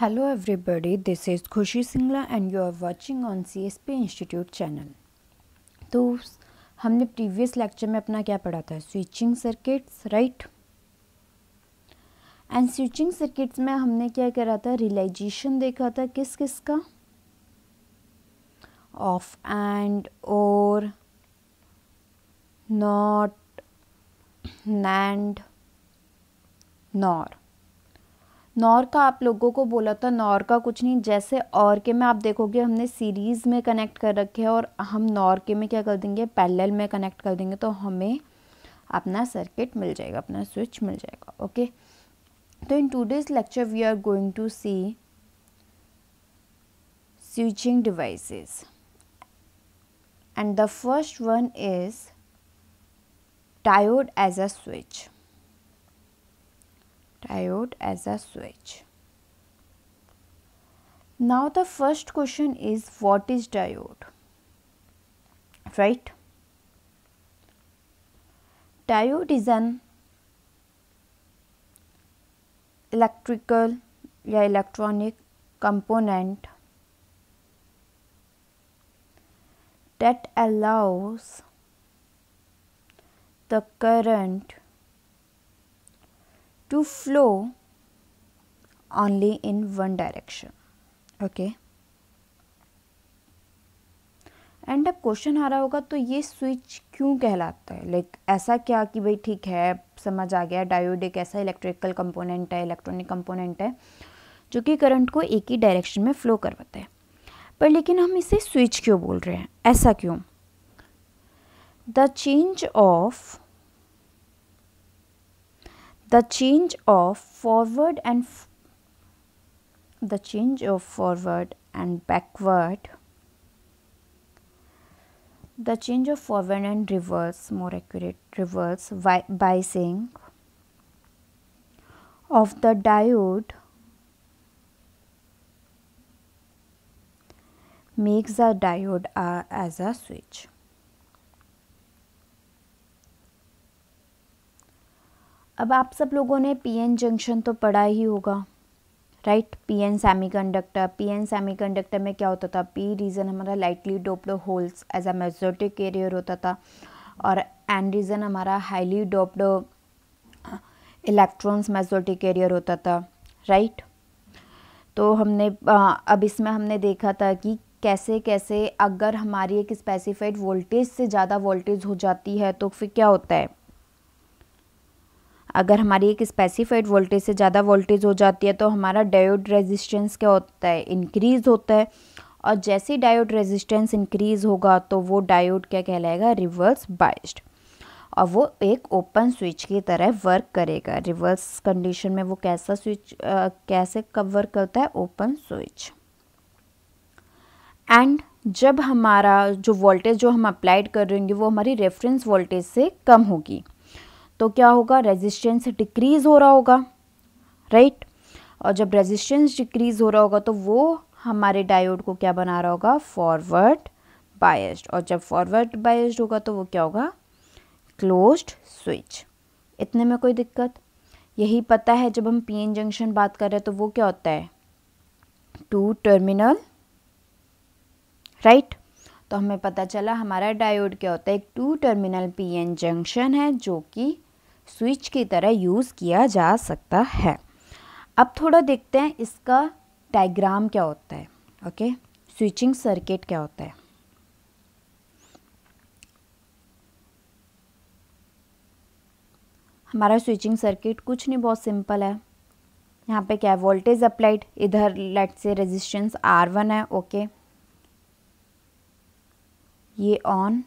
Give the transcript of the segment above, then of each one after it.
Hello everybody this is Khushi Singla and you are watching on CSP institute channel तो हमने previous lecture में अपना क्या पढ़ा था switching circuits right and switching circuits में हमने क्या करा था रिलाइजेशन देखा था किस किस का of and or not nand nor nor का आप लोगों को बोला था नॉर का कुछ नहीं जैसे और के में आप देखोगे हमने सीरीज़ में कनेक्ट कर रखे हैं और हम नॉर के में क्या कर देंगे पैरेलल में कनेक्ट कर देंगे तो हमें अपना सर्किट मिल जाएगा अपना स्विच मिल जाएगा ओके तो in today's lecture we are going to see switching devices and the first one is diode as a switch diode as a switch. Now the first question is what is diode? Right? Diode is an electrical or electronic component that allows the current to flow only in one direction okay and अब question आ रहा होगा तो ये switch क्यों कहलाता है like like, ऐसा क्या कि भाई ठीक है समझ आ गया डायोड एक ऐसा इलेक्ट्रिकल कंपोनेंट है इलेक्ट्रॉनिक कंपोनेंट है जो कि करंट को एक ही डायरेक्शन में फ्लो करवाता है पर लेकिन हम इसे स्विच क्यों बोल रहे हैं ऐसा क्यों the change of the change of forward and the change of forward and backward the change of forward and reverse more accurate reverse by, saying of the diode makes the diode uh, as a switch अब आप सब लोगों ने PN junction तो पढ़ा ही होगा right PN semiconductor PN semiconductor में क्या होता था पी रीज़न हमारा lightly doped holes as a majority carrier होता था और एन रीज़न हमारा highly doped electrons majority carrier होता था राइट तो हमने uh, अब इसमें हमने देखा था कि कैसे कैसे अगर हमारी एक स्पेसिफाइड वोल्टेज से ज़्यादा वोल्टेज हो जाती है तो फिर क्या होता है अगर हमारी एक स्पेसिफाइड वोल्टेज से ज़्यादा वोल्टेज हो जाती है तो हमारा डायोड रेजिस्टेंस क्या होता है इंक्रीज़ होता है और जैसे ही डायोड रेजिस्टेंस इंक्रीज़ होगा तो वो डायोड क्या कहलाएगा रिवर्स बाइस्ड और वो एक ओपन स्विच की तरह वर्क करेगा रिवर्स कंडीशन में वो कैसा स्विच आ, कैसे कब वर्क करता है ओपन स्विच एंड जब हमारा जो वोल्टेज जो हम अप्लाइड कर रहे होंगे वो हमारी रेफरेंस वोल्टेज से कम होगी तो क्या होगा रेजिस्टेंस डिक्रीज़ हो रहा होगा राइट और जब रेजिस्टेंस डिक्रीज़ हो रहा होगा तो वो हमारे डायोड को क्या बना रहा होगा फॉरवर्ड बायस्ड और जब फॉरवर्ड बायस्ड होगा तो वो क्या होगा क्लोज्ड स्विच इतने में कोई दिक्कत यही पता है जब हम पीएन जंक्शन बात कर रहे हैं तो वो क्या होता है टू टर्मिनल राइट तो हमें पता चला हमारा डायोड क्या होता है एक टू टर्मिनल पीएन जंक्शन है जो कि स्विच की तरह यूज़ किया जा सकता है अब थोड़ा देखते हैं इसका डायग्राम क्या होता है ओके स्विचिंग सर्किट क्या होता है हमारा स्विचिंग सर्किट कुछ नहीं बहुत सिंपल है यहाँ पे क्या है वोल्टेज अप्लाइड इधर let's say resistance R one है ओके ये ऑन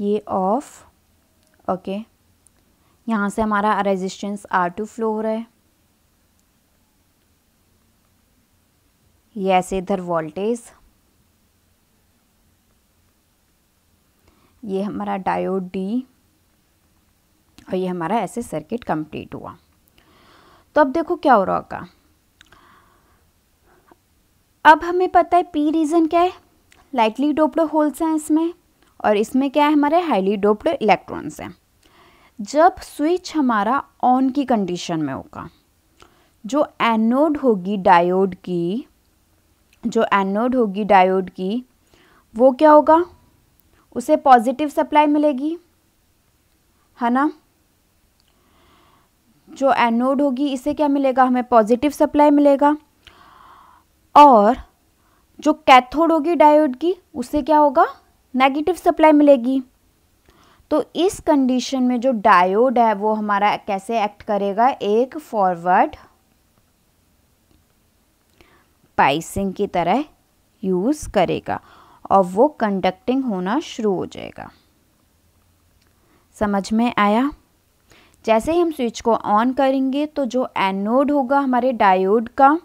ये ऑफ ओके यहाँ से हमारा रेजिस्टेंस आर टू फ्लो हो रहा है ये ऐसे इधर वोल्टेज ये हमारा डायोड डी और ये हमारा ऐसे सर्किट कंप्लीट हुआ तो अब देखो क्या हो रहा होगा अब हमें पता है पी रीज़न क्या है लाइटली डोप्ड होल्स हैं इसमें और इसमें क्या है हमारे हाईली डोप्ड इलेक्ट्रॉन्स हैं जब स्विच हमारा ऑन की कंडीशन में होगा जो एनोड होगी डायोड की जो एनोड होगी डायोड की वो क्या होगा उसे पॉजिटिव सप्लाई मिलेगी है ना जो एनोड होगी इसे क्या मिलेगा हमें पॉजिटिव सप्लाई मिलेगा और जो कैथोड होगी डायोड की उसे क्या होगा नेगेटिव सप्लाई मिलेगी तो इस कंडीशन में जो डायोड है वो हमारा कैसे एक्ट करेगा एक फॉरवर्ड पाइसिंग की तरह यूज़ करेगा और वो कंडक्टिंग होना शुरू हो जाएगा समझ में आया जैसे ही हम स्विच को ऑन करेंगे तो जो एनोड होगा हमारे डायोड का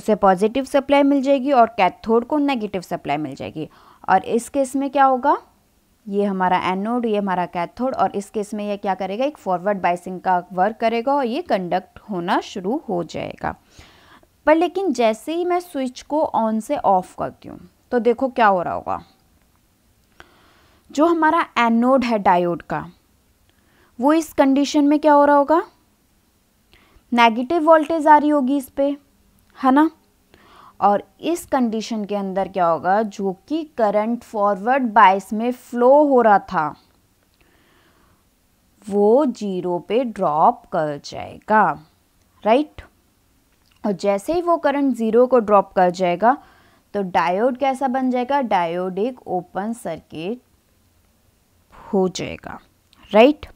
उसे पॉजिटिव सप्लाई मिल जाएगी और कैथोड को नेगेटिव सप्लाई मिल जाएगी और इस केस में क्या होगा ये हमारा एनोड ये हमारा कैथोड और इस केस में ये क्या करेगा एक फॉरवर्ड बाइसिंग का वर्क करेगा और ये कंडक्ट होना शुरू हो जाएगा पर लेकिन जैसे ही मैं स्विच को ऑन से ऑफ करती हूँ तो देखो क्या हो रहा होगा जो हमारा एनोड है डायोड का वो इस कंडीशन में क्या हो रहा होगा नेगेटिव वोल्टेज आ रही होगी इस पर है ना और इस कंडीशन के अंदर क्या होगा जो कि करंट फॉरवर्ड बाइस में फ्लो हो रहा था वो जीरो पे ड्रॉप कर जाएगा राइट और जैसे ही वो करंट ज़ीरो को ड्रॉप कर जाएगा तो डायोड कैसा बन जाएगा डायोड एक ओपन सर्किट हो जाएगा राइट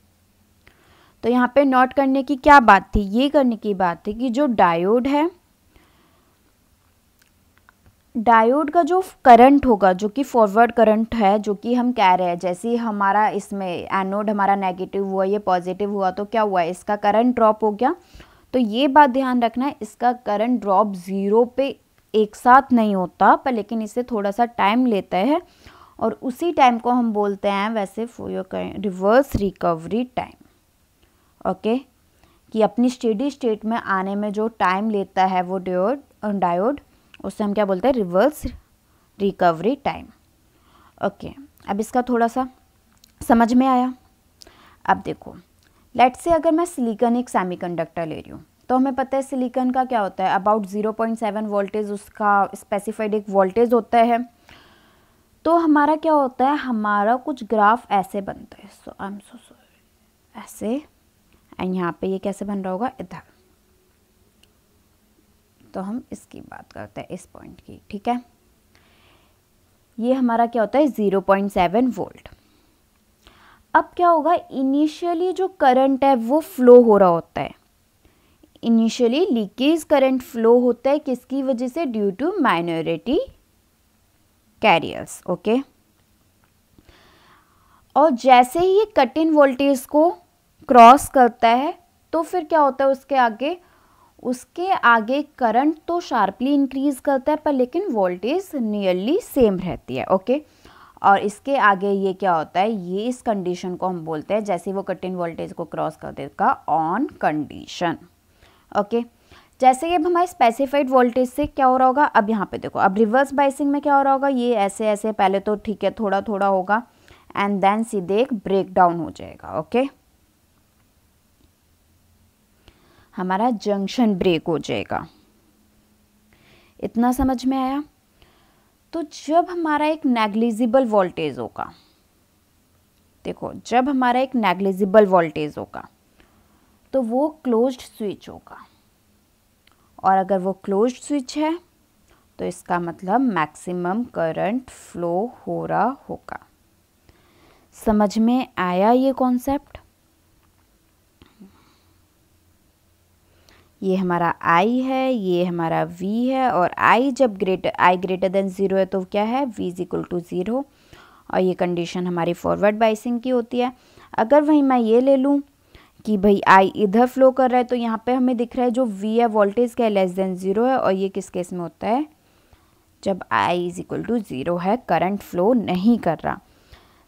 तो यहाँ पे नोट करने की क्या बात थी ये करने की बात थी कि जो डायोड है डायोड का जो करंट होगा जो कि फॉरवर्ड करंट है जो कि हम कह रहे हैं जैसे ही हमारा इसमें एनोड हमारा नेगेटिव हुआ ये पॉजिटिव हुआ तो क्या हुआ इसका करंट ड्रॉप हो गया तो ये बात ध्यान रखना है इसका करंट ड्रॉप ज़ीरो पे एक साथ नहीं होता पर लेकिन इसे थोड़ा सा टाइम लेता है और उसी टाइम को हम बोलते हैं वैसे फो यो रिवर्स रिकवरी टाइम ओके कि अपनी स्टेडी स्टेट में आने में जो टाइम लेता है वो डायोड डायोड उससे हम क्या बोलते हैं रिवर्स रिकवरी टाइम ओके अब इसका थोड़ा सा समझ में आया अब देखो लेट से अगर मैं सिलिकन एक सेमीकंडक्टर ले रही हूँ तो हमें पता है सिलिकन का क्या होता है अबाउट 0.7 वोल्टेज उसका स्पेसिफाइड एक वोल्टेज होता है तो हमारा क्या होता है हमारा कुछ ग्राफ ऐसे बनता है so I am so sorry ऐसे एंड यहाँ पे ये कैसे बन रहा होगा इधर तो हम इसकी बात करते हैं इस पॉइंट की ठीक है ये हमारा क्या होता है ज़ीरो पॉइंट सेवन वोल्ट अब क्या होगा इनिशियली जो करंट है वो फ्लो हो रहा होता है इनिशियली लीकेज करंट फ्लो होता है किसकी वजह से due to minority carriers okay और जैसे ही ये कट इन वोल्टेज को क्रॉस करता है तो फिर क्या होता है उसके आगे उसके आगे करंट तो शार्पली इंक्रीज़ करता है पर लेकिन वोल्टेज नियरली सेम रहती है ओके और इसके आगे ये क्या होता है ये इस कंडीशन को हम बोलते हैं जैसे वो कटिन वोल्टेज को क्रॉस कर देगा ऑन कंडीशन ओके जैसे ये अब हमारे स्पेसिफाइड वोल्टेज से क्या हो रहा होगा अब यहाँ पे देखो अब रिवर्स बाइसिंग में क्या हो रहा होगा ये ऐसे ऐसे पहले तो ठीक है थोड़ा थोड़ा होगा एंड देन सीधे एक ब्रेक डाउन हो जाएगा ओके okay? हमारा जंक्शन ब्रेक हो जाएगा इतना समझ में आया तो जब हमारा एक नेग्लिजिबल वोल्टेज होगा देखो जब हमारा एक नेग्लिजिबल वोल्टेज होगा तो वो क्लोज्ड स्विच होगा और अगर वो क्लोज्ड स्विच है तो इसका मतलब मैक्सिमम करंट फ्लो हो रहा होगा समझ में आया ये कॉन्सेप्ट ये हमारा आई है ये हमारा वी है और आई जब greater I greater than zero है तो क्या है V is equal to zero और ये कंडीशन हमारी फॉरवर्ड बाइसिंग की होती है अगर वहीं मैं ये ले लूँ कि भाई आई इधर फ्लो कर रहा है तो यहाँ पे हमें दिख रहा है जो वी है वोल्टेज का लेस देन ज़ीरो है और ये किस केस में होता है जब I is equal to zero है करंट फ्लो नहीं कर रहा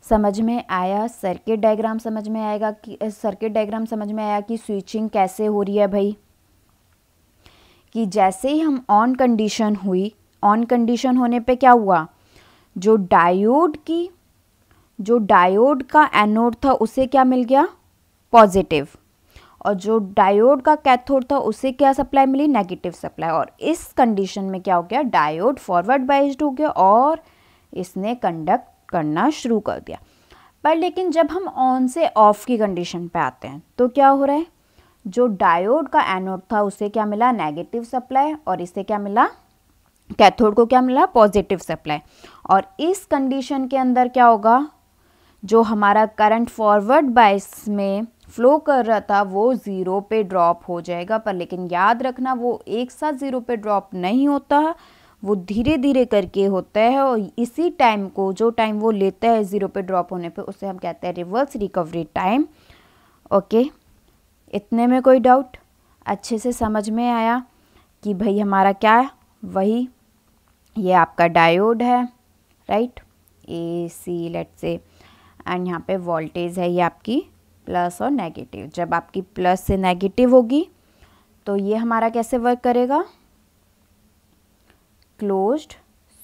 समझ में आया सर्किट डायग्राम समझ में आएगा कि सर्किट डायग्राम समझ में आया कि स्विचिंग कैसे हो रही है भाई कि जैसे ही हम ऑन कंडीशन हुई ऑन कंडीशन होने पे क्या हुआ जो डायोड की जो डायोड का एनोड था उसे क्या मिल गया पॉजिटिव और जो डायोड का कैथोड था उसे क्या सप्लाई मिली नेगेटिव सप्लाई और इस कंडीशन में क्या हो गया डायोड फॉरवर्ड बाइज्ड हो गया और इसने कंडक्ट करना शुरू कर दिया पर लेकिन जब हम ऑन से ऑफ की कंडीशन पे आते हैं तो क्या हो रहा है जो डायोड का एनोड था उसे क्या मिला नेगेटिव सप्लाई और इसे क्या मिला कैथोड को क्या मिला पॉजिटिव सप्लाई और इस कंडीशन के अंदर क्या होगा जो हमारा करंट फॉरवर्ड बाइस में फ्लो कर रहा था वो ज़ीरो पे ड्रॉप हो जाएगा पर लेकिन याद रखना वो एक साथ ज़ीरो पे ड्रॉप नहीं होता वो धीरे धीरे करके होता है और इसी टाइम को जो टाइम वो लेता है ज़ीरो पे ड्रॉप होने पे उसे हम कहते हैं रिवर्स रिकवरी टाइम ओके इतने में कोई डाउट अच्छे से समझ में आया कि भाई हमारा क्या है वही ये आपका डायोड है right A C let say and यहाँ पे वोल्टेज है ये आपकी प्लस और नेगेटिव जब आपकी प्लस से नेगेटिव होगी तो ये हमारा कैसे वर्क करेगा क्लोज्ड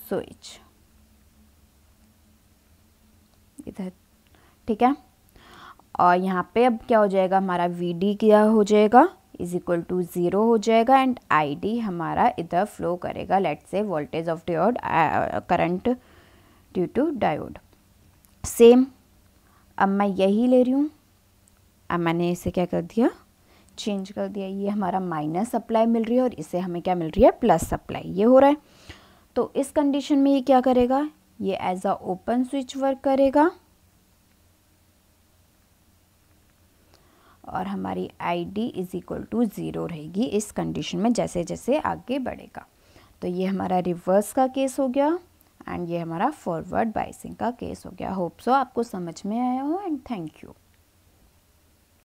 स्विच इधर ठीक है और यहाँ पे अब क्या हो जाएगा हमारा वी डी क्या हो जाएगा इज इक्वल टू ज़ीरो हो जाएगा एंड आई डी हमारा इधर फ्लो करेगा let say voltage of diode current due to diode same अब मैं यही ले रही हूँ अब मैंने इसे क्या कर दिया चेंज कर दिया ये हमारा माइनस सप्लाई मिल रही है और इसे हमें क्या मिल रही है प्लस सप्लाई ये हो रहा है तो इस कंडीशन में ये क्या करेगा ये as a open switch work करेगा और हमारी I D is equal to zero रहेगी इस कंडीशन में जैसे जैसे आगे बढ़ेगा तो ये हमारा रिवर्स का केस हो गया एंड ये हमारा फॉरवर्ड बाइसिंग का केस हो गया होप सो आपको समझ में आया हो एंड थैंक यू